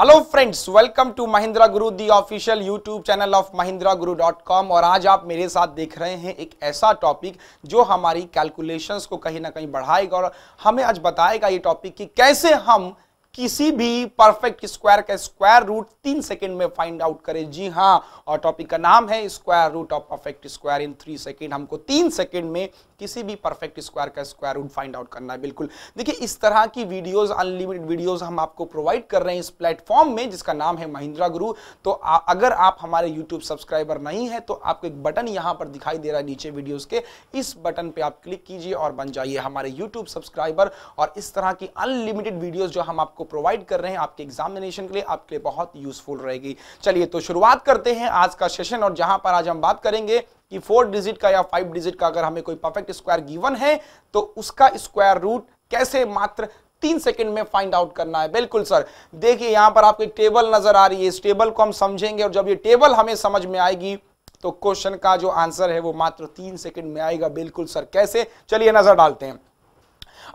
Hello friends welcome to Mahindra Guru the official YouTube channel of Mahindra Guru dot com और आज आप मेरे साथ देख रहे हैं एक ऐसा टॉपिक जो हमारी कैलकुलेशंस को कहीं ना कहीं बढ़ाएगा और हमें आज बताएगा ये टॉपिक कि कैसे हम किसी भी परफेक्ट स्क्वायर का स्क्वायर रूट तीन सेकेंड में फाइंड आउट करें जी हाँ और टॉपिक का नाम है square root of perfect square in three second हमको तीन सेकंड में किसी भी परफेक्ट स्क्वायर का स्क्वायर रूट फाइंड आउट करना है बिल्कुल देखिए इस तरह की वीडियोस अनलिमिटेड वीडियोज हम आपको प्रोवाइड कर रहे हैं इस प्लेटफॉर्म में जिसका नाम है महिंद्रा गुरु तो आ, अगर आप हमारे यूट्यूब सब्सक्राइबर नहीं है तो आपको एक बटन यहाँ पर दिखाई दे रहा है नीचे वीडियोज के इस बटन पर आप क्लिक कीजिए और बन जाइए हमारे यूट्यूब सब्सक्राइबर और इस तरह की अनलिमिटेड वीडियोज जो हम आपको प्रोवाइड कर रहे हैं आपके एग्जामिनेशन के लिए आपके लिए बहुत यूजफुल रहेगी चलिए तो शुरुआत करते हैं आज का सेशन और जहां पर आज हम बात करेंगे कि फोर डिजिट का या फाइव डिजिट का अगर हमें कोई परफेक्ट स्क्वायर गिवन है तो उसका स्क्वायर रूट कैसे मात्र तीन सेकंड में फाइंड आउट करना है बिल्कुल सर देखिए यहां पर आपको एक टेबल नजर आ रही है इस टेबल को हम समझेंगे और जब ये टेबल हमें समझ में आएगी तो क्वेश्चन का जो आंसर है वो मात्र तीन सेकंड में आएगा बिल्कुल सर कैसे चलिए नजर डालते हैं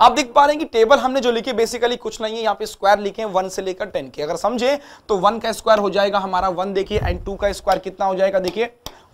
आप देख पा रहे हैं कि टेबल हमने जो लिखे बेसिकली कुछ नहीं है यहाँ पे स्क्वायर लिखे वन से लेकर टेन के अगर समझे तो वन का स्क्वायर हो जाएगा हमारा वन देखिए एंड टू का स्क्वायर कितना हो जाएगा देखिए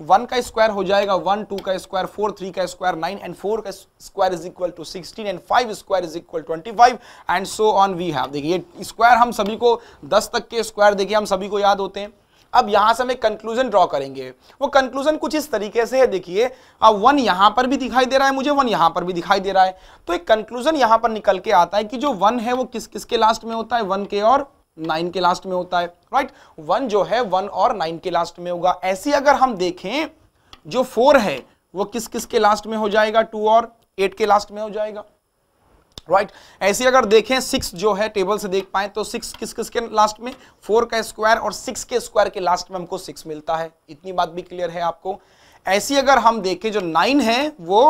वन का स्क्वायर हो जाएगा वन टू का स्क्वायर फोर थ्री का स्क्वायर नाइन एंड फोर का square is equal to sixteen and five square is equal twenty five and so on we have देखिए स्क्वायर हम सभी को दस तक के स्क्वायर देखिए हम सभी को याद होते हैं अब यहां से हम एक कंक्लूजन ड्रॉ करेंगे वो कंक्लूजन कुछ इस तरीके से है देखिए अब वन यहां पर भी दिखाई दे रहा है मुझे वन यहां पर भी दिखाई दे रहा है तो एक कंक्लूजन यहां पर निकल के आता है कि जो वन है वो किस किसके लास्ट में होता है वन के और नाइन के लास्ट में होता है राइट वन जो है वन और नाइन के लास्ट में होगा ऐसे अगर हम देखें जो फोर है वो किस किसके लास्ट में हो जाएगा टू और एट के लास्ट में हो जाएगा राइट ऐसे अगर देखें सिक्स जो है टेबल से देख पाए तो सिक्स किस किस के लास्ट में फोर का स्क्वायर और सिक्स के स्क्वायर के लास्ट में हमको सिक्स मिलता है इतनी बात भी क्लियर है आपको ऐसी अगर हम देखें जो नाइन है वो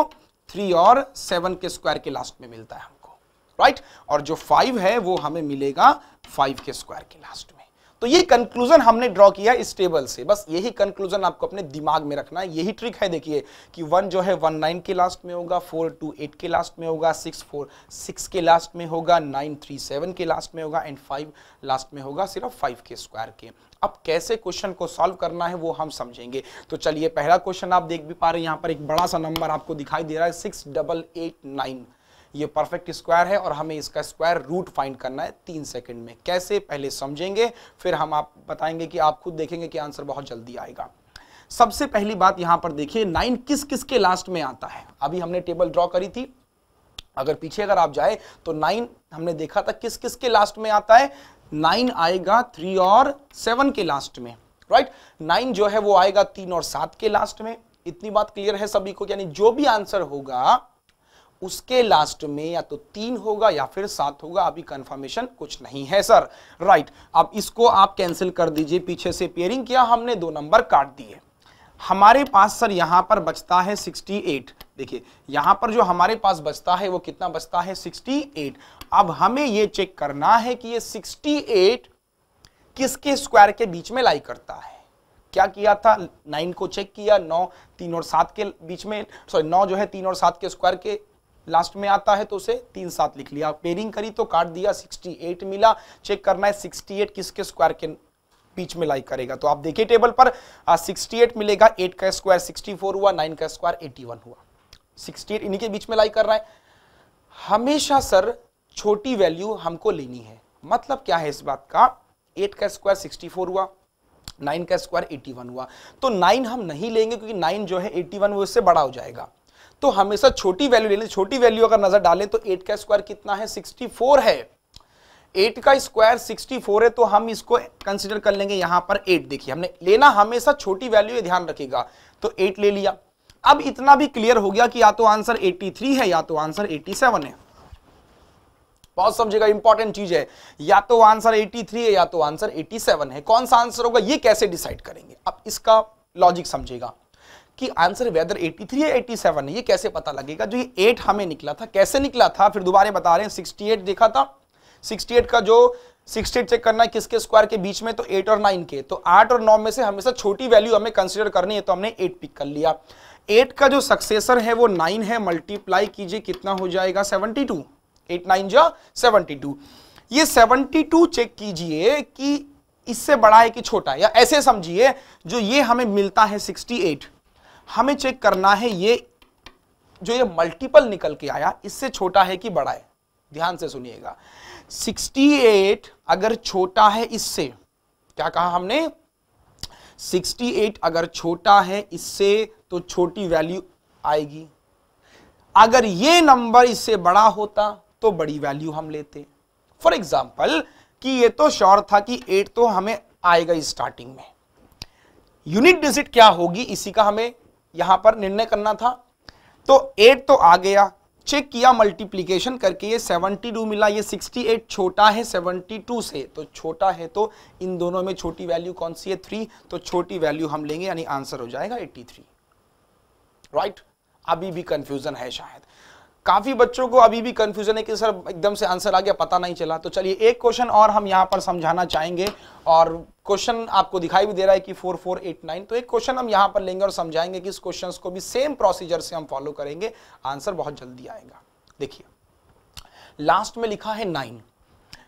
थ्री और सेवन के स्क्वायर के लास्ट में मिलता है हमको राइट और जो फाइव है वो हमें मिलेगा फाइव के स्क्वायर के लास्ट में तो ये कंक्लूजन हमने ड्रॉ किया इस टेबल से बस यही कंक्लूजन आपको अपने दिमाग में रखना है यही ट्रिक है देखिए कि वन जो है वन नाइन के लास्ट में होगा फोर टू एट के लास्ट में होगा सिक्स फोर सिक्स के लास्ट में होगा नाइन थ्री सेवन के लास्ट में होगा एंड फाइव लास्ट में होगा सिर्फ फाइव के स्क्वायर के अब कैसे क्वेश्चन को सॉल्व करना है वो हम समझेंगे तो चलिए पहला क्वेश्चन आप देख भी पा रहे हैं यहाँ पर एक बड़ा सा नंबर आपको दिखाई दे रहा है सिक्स डबल एट नाइन ये परफेक्ट स्क्वायर है और हमें इसका स्क्वायर रूट फाइंड करना है तीन सेकंड में कैसे पहले समझेंगे फिर हम आप बताएंगे कि आप खुद देखेंगे कि आंसर बहुत जल्दी आएगा सबसे पहली बात यहां पर देखिए नाइन किस किस के लास्ट में आता है अभी हमने टेबल ड्रॉ करी थी अगर पीछे अगर आप जाए तो नाइन हमने देखा था किस किस के लास्ट में आता है नाइन आएगा थ्री और सेवन के लास्ट में राइट नाइन जो है वो आएगा तीन और सात के लास्ट में इतनी बात क्लियर है सभी को यानी जो भी आंसर होगा उसके लास्ट में या तो तीन होगा या फिर सात होगा अभी कंफर्मेशन कुछ नहीं है सर राइट right. अब इसको आप कैंसिल कर दीजिए पीछे से पेयरिंग किया हमने दो नंबर काट दिए हमारे पास सर यहां पर बचता है 68 देखिए यहां पर जो हमारे पास बचता है वो कितना बचता है 68 अब हमें ये चेक करना है कि ये 68 किसके स्क्वायर के बीच में लाई करता है क्या किया था नाइन को चेक किया नौ तीन और सात के बीच में सॉरी नौ जो है तीन और सात के स्क्वायर के लास्ट में आता है तो उसे तीन सात लिख लिया पेरिंग करी तो काट दिया 68 मिला चेक करना है 68 किसके स्क्वायर के बीच में लाइक करेगा तो आप देखिए टेबल पर आ, 68 मिलेगा 8 का स्क्वायर 64 हुआ 9 का स्क्वायर 81 हुआ 68 इन्हीं के बीच में लाइक कर रहा है हमेशा सर छोटी वैल्यू हमको लेनी है मतलब क्या है इस बात का एट का स्क्वायर 64 हुआ 9 का स्क्वायर 81 हुआ तो 9 हम नहीं लेंगे क्योंकि 9 जो है 81 वो इससे बड़ा हो जाएगा तो हमेशा छोटी वैल्यू ले लें छोटी वैल्यू अगर नजर डालें तो एट का स्क्वायर कितना है सिक्सटी फोर है एट का स्क्वायर सिक्सटी फोर है तो हम इसको कंसिडर कर लेंगे यहां पर एट देखिए हमने लेना हमेशा छोटी वैल्यू ये ध्यान रखेगा तो एट ले लिया अब इतना भी क्लियर हो गया कि या तो आंसर 83 है या तो आंसर 87 है बहुत समझेगा इंपॉर्टेंट चीज है या तो आंसर 83 है या तो आंसर 87 है कौन सा आंसर होगा ये कैसे डिसाइड करेंगे अब इसका लॉजिक समझेगा कि आंसर वेदर 83 है 87 है ये कैसे पता लगेगा जो ये 8 हमें निकला था कैसे निकला था फिर दोबारा बता रहे हैं 68 देखा था 68 का जो 68 चेक करना है किसके स्क्वायर के बीच में तो 8 और 9 के तो 8 और 9 में से हमेशा छोटी वैल्यू हमें कंसिडर करनी है तो हमने 8 पिक कर लिया 8 का जो सक्सेसर है वो 9 है मल्टीप्लाई कीजिए कितना हो जाएगा 72 टू एट नाइन जो सेवनटी टू ये सेवनटी टू चेक कीजिए कि इससे बड़ा है कि छोटा है या ऐसे समझिए जो ये हमें मिलता है सिक्सटी एट हमें चेक करना है ये जो ये मल्टीपल निकल के आया इससे छोटा है कि बड़ा है ध्यान से सुनिएगा 68 अगर छोटा है इससे क्या कहा हमने 68 अगर छोटा है इससे तो छोटी वैल्यू आएगी अगर ये नंबर इससे बड़ा होता तो बड़ी वैल्यू हम लेते फॉर एग्जाम्पल कि ये तो श्योर था कि एट तो हमें आएगा स्टार्टिंग में यूनिट डिजिट क्या होगी इसी का हमें यहां पर निर्णय करना था तो एट तो आ गया चेक किया मल्टीप्लीकेशन करके ये 72 मिला ये 68 छोटा है 72 से तो छोटा है तो इन दोनों में छोटी वैल्यू कौन सी है थ्री तो छोटी वैल्यू हम लेंगे यानी आंसर हो जाएगा 83 राइट right? अभी भी कंफ्यूजन है शायद काफी बच्चों को अभी भी कंफ्यूजन है कि सर एकदम से आंसर आ गया पता नहीं चला तो चलिए एक क्वेश्चन और हम यहाँ पर समझाना चाहेंगे और क्वेश्चन आपको दिखाई भी दे रहा है कि 4489 तो एक क्वेश्चन हम यहाँ पर लेंगे और समझाएंगे कि इस क्वेश्चन को भी सेम प्रोसीजर से हम फॉलो करेंगे आंसर बहुत जल्दी आएगा देखिए लास्ट में लिखा है नाइन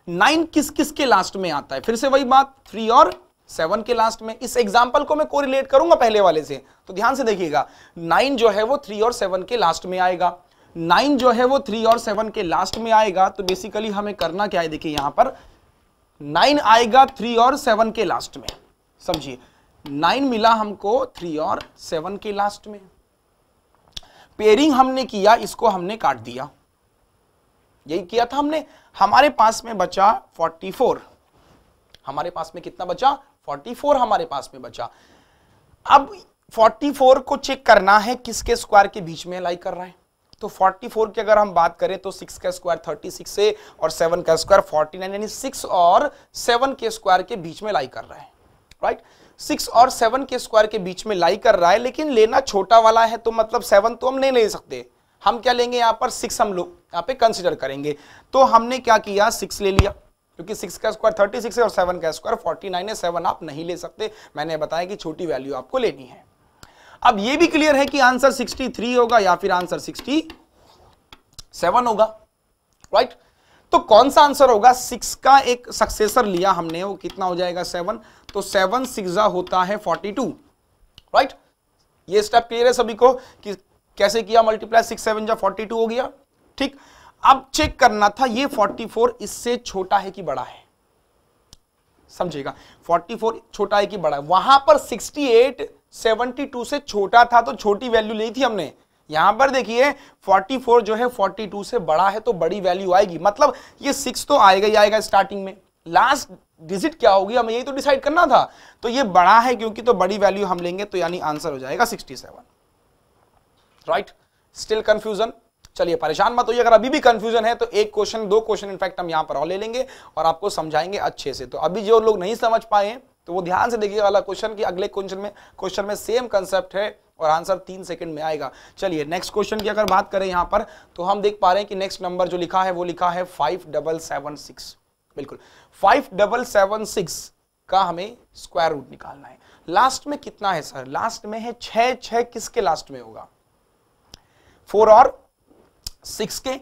नाइन किस किस के लास्ट में आता है फिर से वही बात थ्री और सेवन के लास्ट में इस एग्जाम्पल को मैं कोरिलेट करूंगा पहले वाले से तो ध्यान से देखिएगा नाइन जो है वो थ्री और सेवन के लास्ट में आएगा नाइन जो है वो थ्री और सेवन के लास्ट में आएगा तो बेसिकली हमें करना क्या है देखिए यहां पर नाइन आएगा थ्री और सेवन के लास्ट में समझिए नाइन मिला हमको थ्री और सेवन के लास्ट में पेयरिंग हमने किया इसको हमने काट दिया यही किया था हमने हमारे पास में बचा फोर्टी फोर हमारे पास में कितना बचा फोर्टी फोर हमारे पास में बचा अब फोर्टी फोर को चेक करना है किसके स्क्वायर के बीच में लाई कर रहा है तो 44 की अगर हम बात करें तो 6 का स्क्वायर 36 है और 7 का स्क्वायर 49 यानी 6 और 7 के स्क्वायर के बीच में लाई कर रहा है राइट right? सिक्स और सेवन के स्क्वायर के बीच में लाई कर रहा है लेकिन लेना छोटा वाला है तो मतलब सेवन तो हम नहीं ले सकते हम क्या लेंगे यहाँ पर सिक्स हम लोग यहाँ पे कंसिडर करेंगे तो हमने क्या किया सिक्स ले लिया क्योंकि सिक्स का स्क्वायर थर्टी सिक्स है और सेवन का स्क्वायर फोर्टी नाइन है सेवन आप नहीं ले सकते मैंने बताया कि छोटी वैल्यू आपको लेनी है अब ये भी क्लियर है कि आंसर 63 होगा या फिर आंसर 67 होगा राइट तो कौन सा आंसर होगा सिक्स का एक सक्सेसर लिया हमने वो कितना हो जाएगा सेवन तो सेवन सिक्सा होता है फोर्टी टू राइट ये स्टेप क्लियर है सभी को कि कैसे किया मल्टीप्लाई सिक्स सेवन जा फोर्टी टू हो गया ठीक अब चेक करना था ये फोर्टी फोर इससे छोटा है कि बड़ा है समझेगा 44 छोटा है कि बड़ा है वहां पर 68 72 से छोटा था तो छोटी वैल्यू ली थी हमने यहां पर देखिए 44 जो है 42 से बड़ा है तो बड़ी वैल्यू आएगी मतलब ये सिक्स तो आएगा ही आएगा स्टार्टिंग में लास्ट डिजिट क्या होगी हमें यही तो डिसाइड करना था तो ये बड़ा है क्योंकि तो बड़ी वैल्यू हम लेंगे तो यानी आंसर हो जाएगा 67 राइट स्टिल कंफ्यूजन चलिए परेशान मत होइए अगर अभी भी कंफ्यूजन है तो एक क्वेश्चन दो क्वेश्चन इनफैक्ट हम यहाँ पर और ले लेंगे और आपको समझाएंगे अच्छे से तो अभी जो लोग नहीं समझ पाए तो वो ध्यान से देखिए वाला क्वेश्चन कि अगले क्वेश्चन में क्वेश्चन में सेम कंसेप्ट है और आंसर तीन सेकंड में आएगा चलिए नेक्स्ट क्वेश्चन की अगर बात करें यहां पर तो हम देख पा रहे हैं कि नेक्स्ट नंबर जो लिखा है वो लिखा है फाइव डबल सेवन सिक्स बिल्कुल फाइव डबल सेवन सिक्स का हमें स्क्वायर रूट निकालना है लास्ट में कितना है सर लास्ट में है छह छह किसके लास्ट में होगा फोर और सिक्स के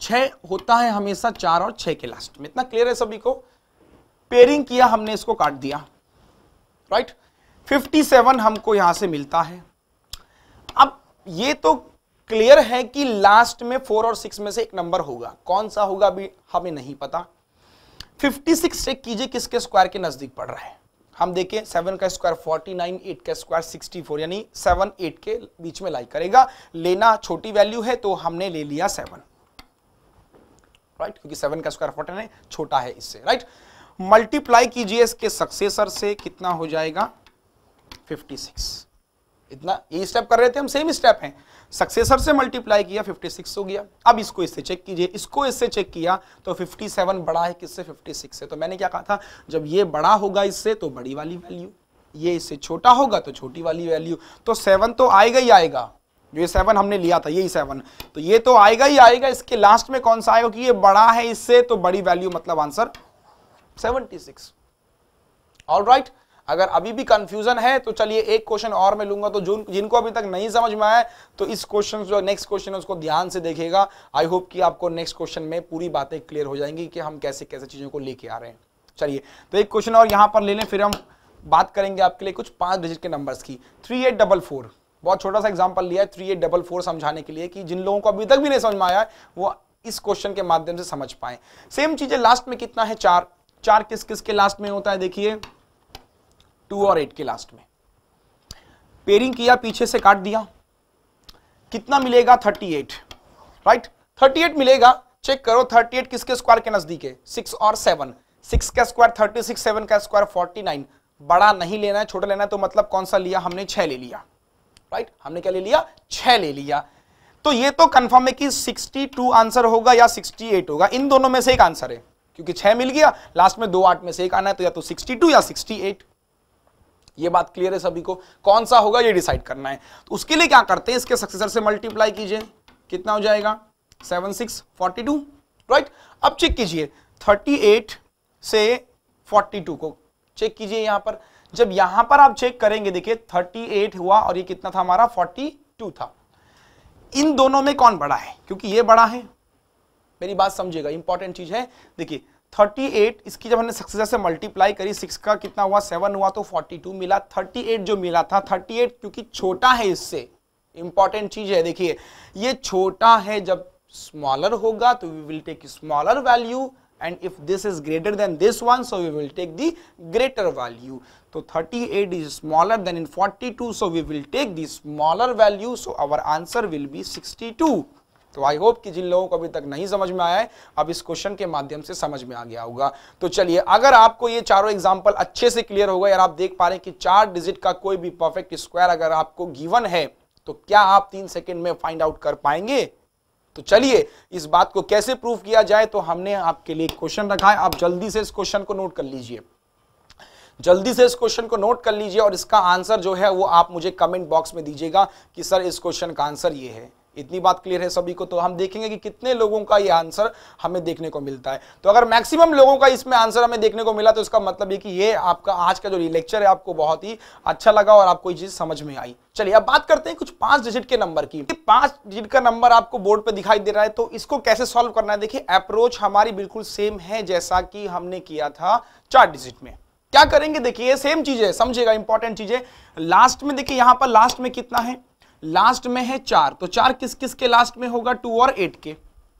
छ होता है हमेशा चार और छह के लास्ट में इतना क्लियर है सभी को पेयरिंग किया हमने इसको काट दिया राइट 57 हमको यहां से मिलता है अब ये तो क्लियर है कि लास्ट में फोर और सिक्स में से एक नंबर होगा कौन सा होगा अभी हमें नहीं पता 56 चेक कीजिए किसके स्क्वायर के नजदीक पड़ रहा है हम देखें सेवन का स्क्वायर 49, एट का स्क्वायर 64 यानी सेवन एट के बीच में लाइक करेगा लेना छोटी वैल्यू है तो हमने ले लिया सेवन राइट right? क्योंकि सेवन का स्क्वायर फोर्टी छोटा है इससे राइट right? मल्टीप्लाई कीजिए इसके सक्सेसर से कितना हो जाएगा 56 इतना ये स्टेप कर रहे थे हम सेम स्टेप हैं सक्सेसर से मल्टीप्लाई किया 56 हो गया अब इसको इससे चेक कीजिए इसको इससे चेक किया तो 57 बड़ा है किससे 56 से तो मैंने क्या कहा था जब ये बड़ा होगा इससे तो बड़ी वाली वैल्यू ये इससे छोटा होगा तो छोटी वाली वैल्यू तो सेवन तो आएगा ही आएगा जो ये सेवन हमने लिया था यही सेवन तो ये तो आएगा ही आएगा इसके लास्ट में कौन सा आएगा कि ये बड़ा है इससे तो बड़ी वैल्यू मतलब आंसर 76 ऑल राइट right? अगर अभी भी कंफ्यूजन है तो चलिए एक क्वेश्चन और मैं लूंगा तो जो जिनको अभी तक नहीं समझ में आया तो इस क्वेश्चन जो नेक्स्ट क्वेश्चन है उसको ध्यान से देखेगा आई होप कि आपको नेक्स्ट क्वेश्चन में पूरी बातें क्लियर हो जाएंगी कि हम कैसे कैसे चीज़ों को लेके आ रहे हैं चलिए तो एक क्वेश्चन और यहां पर ले लें फिर हम बात करेंगे आपके लिए कुछ पांच डिजिट के नंबर्स की थ्री एट डबल फोर बहुत छोटा सा एग्जाम्पल लिया है थ्री एट डबल फोर समझाने के लिए कि जिन लोगों को अभी तक भी नहीं समझ में आया वो इस क्वेश्चन के माध्यम से समझ पाए सेम चीजें लास्ट में कितना है चार चार किस किस के लास्ट में होता है देखिए टू और एट के लास्ट में पेरिंग किया पीछे से काट दिया कितना मिलेगा thirty eight right thirty eight मिलेगा चेक करो थर्टी एट किसके स्क्वायर के नजदीक है सिक्स और सेवन सिक्स का स्क्वायर थर्टी सिक्स सेवन का स्क्वायर फोर्टी नाइन बड़ा नहीं लेना है छोटा लेना है तो मतलब कौन सा लिया हमने छह ले लिया राइट हमने क्या ले लिया छह ले लिया तो ये तो कंफर्म है कि 62 आंसर होगा या 68 होगा इन दोनों में से एक आंसर है क्योंकि छह मिल गया लास्ट में दो आठ में से एक आना है तो या तो सिक्सटी टू या सिक्सटी एट ये बात क्लियर है सभी को कौन सा होगा ये डिसाइड करना है तो उसके लिए क्या करते हैं इसके सक्सेसर से मल्टीप्लाई कीजिए कितना हो जाएगा seven six forty two right अब चेक कीजिए थर्टी एट से फोर्टी टू को चेक कीजिए यहां पर जब यहां पर आप चेक करेंगे देखिए थर्टी एट हुआ और ये कितना था हमारा फोर्टी टू था इन दोनों में कौन बड़ा है क्योंकि ये बड़ा है मेरी बात समझिएगा इंपॉर्टेंट चीज है देखिए 38 इसकी जब हमने सक्सेस से मल्टीप्लाई करी सिक्स का कितना हुआ सेवन हुआ तो 42 मिला 38 जो मिला था 38 क्योंकि छोटा है इससे इंपॉर्टेंट चीज है देखिए ये छोटा है जब स्मॉलर होगा तो we will take smaller value and if this is greater than this one so we will take the greater value तो 38 is smaller than in 42 so we will take the smaller value so our answer will be 62 तो I hope कि जिन लोगों को अभी तक नहीं समझ में आया है अब इस क्वेश्चन के माध्यम से समझ में आ गया होगा तो चलिए अगर आपको ये चारों एग्जाम्पल अच्छे से क्लियर होगा यार आप देख पा रहे हैं कि चार डिजिट का कोई भी परफेक्ट स्क्वायर अगर आपको गिवन है तो क्या आप तीन सेकेंड में फाइंड आउट कर पाएंगे तो चलिए इस बात को कैसे प्रूव किया जाए तो हमने आपके लिए क्वेश्चन रखा है आप जल्दी से इस क्वेश्चन को नोट कर लीजिए जल्दी से इस क्वेश्चन को नोट कर लीजिए और इसका आंसर जो है वो आप मुझे कमेंट बॉक्स में दीजिएगा कि सर इस क्वेश्चन का आंसर ये है इतनी बात क्लियर है सभी को तो हम देखेंगे कि कितने लोगों का ये आंसर हमें देखने को मिलता है तो अगर मैक्सिमम लोगों का इसमें आंसर हमें देखने को मिला तो इसका मतलब ये कि ये आपका आज का जो लेक्चर है आपको बहुत ही अच्छा लगा और आपको ये चीज समझ में आई चलिए अब बात करते हैं कुछ पांच डिजिट के नंबर की पांच डिजिट का नंबर आपको बोर्ड पर दिखाई दे रहा है तो इसको कैसे सॉल्व करना है देखिए अप्रोच हमारी बिल्कुल सेम है जैसा कि हमने किया था चार डिजिट में क्या करेंगे देखिए सेम चीज है समझेगा इंपॉर्टेंट चीज है लास्ट में देखिए यहां पर लास्ट में कितना है लास्ट में है चार तो चार किस किस के लास्ट में होगा टू और एट के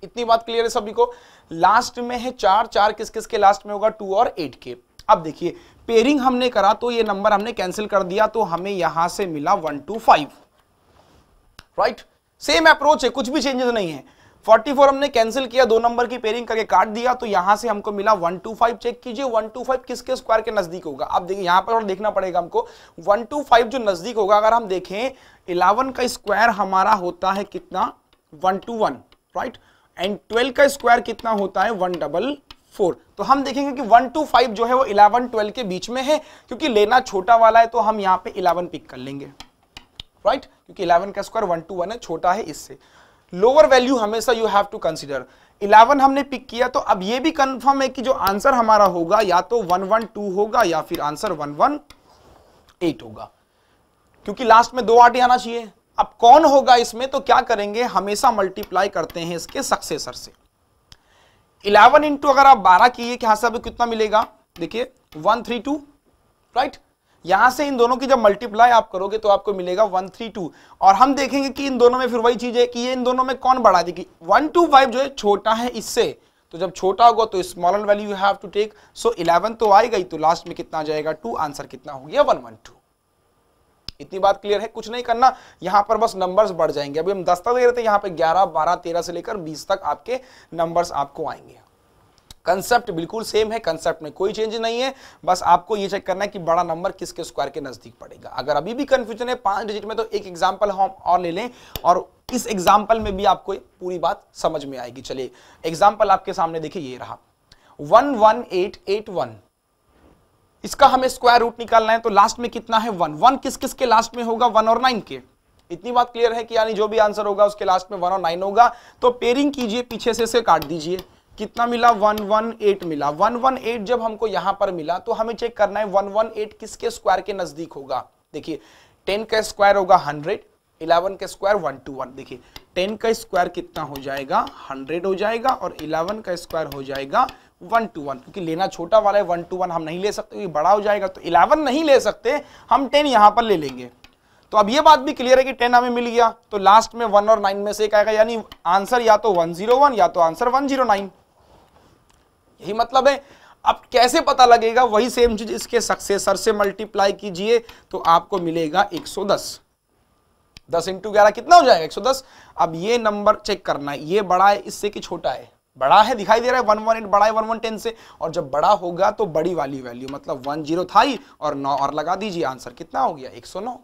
इतनी बात क्लियर है सभी को लास्ट में है चार चार किस किस के लास्ट में होगा टू और एट के अब देखिए पेयरिंग हमने करा तो ये नंबर हमने कैंसिल कर दिया तो हमें यहां से मिला one two five right same approach है कुछ भी चेंजेस नहीं है 44 हमने कैंसिल किया दो नंबर की पेयरिंग करके काट दिया तो यहां से हमको मिला 125 चेक कीजिए 125 किसके स्क्वायर के नजदीक होगा आप देखिए यहां पर और देखना पड़ेगा हमको 125 जो नजदीक होगा अगर हम देखें 11 का स्क्वायर हमारा होता है कितना 121 राइट एंड 12 का स्क्वायर कितना होता है वन डबल फोर तो हम देखेंगे कि वन टू फाइव जो है वो इलेवन ट्वेल्व के बीच में है क्योंकि लेना छोटा वाला है तो हम यहाँ पे इलेवन पिक कर लेंगे राइट right? क्योंकि इलेवन का स्क्वायर वन टू वन है छोटा है इससे लोअर वैल्यू हमेशा यू हैव टू कंसिडर 11 हमने पिक किया तो अब ये भी कंफर्म है कि जो आंसर हमारा होगा या तो 112 होगा या फिर आंसर 118 होगा क्योंकि लास्ट में दो आटे आना चाहिए अब कौन होगा इसमें तो क्या करेंगे हमेशा मल्टीप्लाई करते हैं इसके सक्सेसर से 11 इंटू अगर आप 12 किए कि हाँ सब कितना मिलेगा देखिए 132 राइट right? यहां से इन दोनों की जब मल्टीप्लाई आप करोगे तो आपको मिलेगा वन थ्री टू और हम देखेंगे कि इन दोनों में फिर वही चीज है कि ये इन दोनों में कौन बढ़ा देगी वन टू फाइव जो है छोटा है इससे तो जब छोटा होगा तो smaller value you have to take so eleven तो आएगा ही तो लास्ट में कितना जाएगा टू आंसर कितना हो गया वन वन टू इतनी बात क्लियर है कुछ नहीं करना यहाँ पर बस नंबर्स बढ़ जाएंगे अभी हम दस तक दे रहे थे यहां पे ग्यारह बारह तेरह से लेकर बीस तक आपके नंबर्स आपको आएंगे कंसेप्ट बिल्कुल सेम है कंसेप्ट में कोई चेंज नहीं है बस आपको ये चेक करना है कि बड़ा नंबर किसके स्क्वायर के नजदीक पड़ेगा अगर अभी भी कंफ्यूजन है पांच डिजिट में तो एक एग्जाम्पल हम और ले लें और इस एग्जांपल में भी आपको पूरी बात समझ में आएगी चलिए एग्जाम्पल आपके सामने देखिए ये रहा one one eight eight one इसका हमें स्क्वायर रूट निकालना है तो लास्ट में कितना है वन वन किस किसके लास्ट में होगा वन और नाइन के इतनी बात क्लियर है कि यानी जो भी आंसर होगा उसके लास्ट में वन और नाइन होगा तो पेयरिंग कीजिए पीछे से इसे काट दीजिए कितना मिला 118 मिला 118 जब हमको यहां पर मिला तो हमें चेक करना है 118 किसके स्क्वायर के नजदीक होगा देखिए 10 का स्क्वायर होगा 100 11 का स्क्वायर 121 देखिए 10 का स्क्वायर कितना हो जाएगा 100 हो जाएगा और 11 का स्क्वायर हो जाएगा 121 क्योंकि लेना छोटा वाला है 121 हम नहीं ले सकते क्योंकि बड़ा हो जाएगा तो इलेवन नहीं ले सकते हम टेन यहां पर ले लेंगे तो अब ये बात भी क्लियर है कि 10 हमें मिल गया तो लास्ट में 1 और 9 में से एक आएगा यानी आंसर या तो 101 या तो आंसर 109 यही मतलब है अब कैसे पता लगेगा वही सेम चीज इसके सक्सेसर से मल्टीप्लाई कीजिए तो आपको मिलेगा 110 दस इंटू ग्यारह कितना हो जाएगा 110 अब ये नंबर चेक करना है ये बड़ा है इससे कि छोटा है बड़ा है दिखाई दे रहा है वन वन एट बड़ा है वन वन टेन से और जब बड़ा होगा तो बड़ी वाली वैल्यू मतलब वन जीरो था ही और नौ और लगा दीजिए आंसर कितना हो गया 109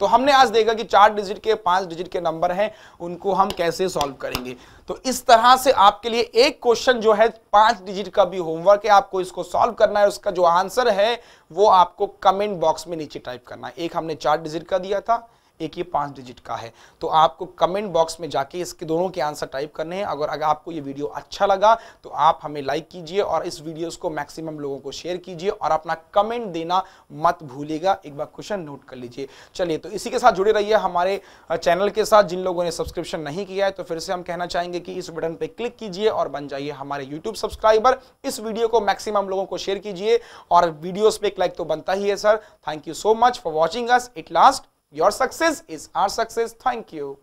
तो हमने आज देखा कि चार डिजिट के पांच डिजिट के नंबर हैं उनको हम कैसे सॉल्व करेंगे तो इस तरह से आपके लिए एक क्वेश्चन जो है पांच डिजिट का भी होमवर्क है आपको इसको सॉल्व करना है उसका जो आंसर है वो आपको कमेंट बॉक्स में नीचे टाइप करना है एक हमने चार डिजिट का दिया था एक ही पाँच डिजिट का है तो आपको कमेंट बॉक्स में जाके इसके दोनों के आंसर टाइप करने हैं अगर अगर आपको ये वीडियो अच्छा लगा तो आप हमें लाइक कीजिए और इस वीडियो को मैक्सिमम लोगों को शेयर कीजिए और अपना कमेंट देना मत भूलिएगा एक बार क्वेश्चन नोट कर लीजिए चलिए तो इसी के साथ जुड़े रहिए हमारे चैनल के साथ जिन लोगों ने सब्सक्रिप्शन नहीं किया है तो फिर से हम कहना चाहेंगे कि इस बटन पर क्लिक कीजिए और बन जाइए हमारे यूट्यूब सब्सक्राइबर इस वीडियो को मैक्सिमम लोगों को शेयर कीजिए और वीडियोस पे एक लाइक तो बनता ही है sir thank you so much for watching us it last Your success is our success. Thank you.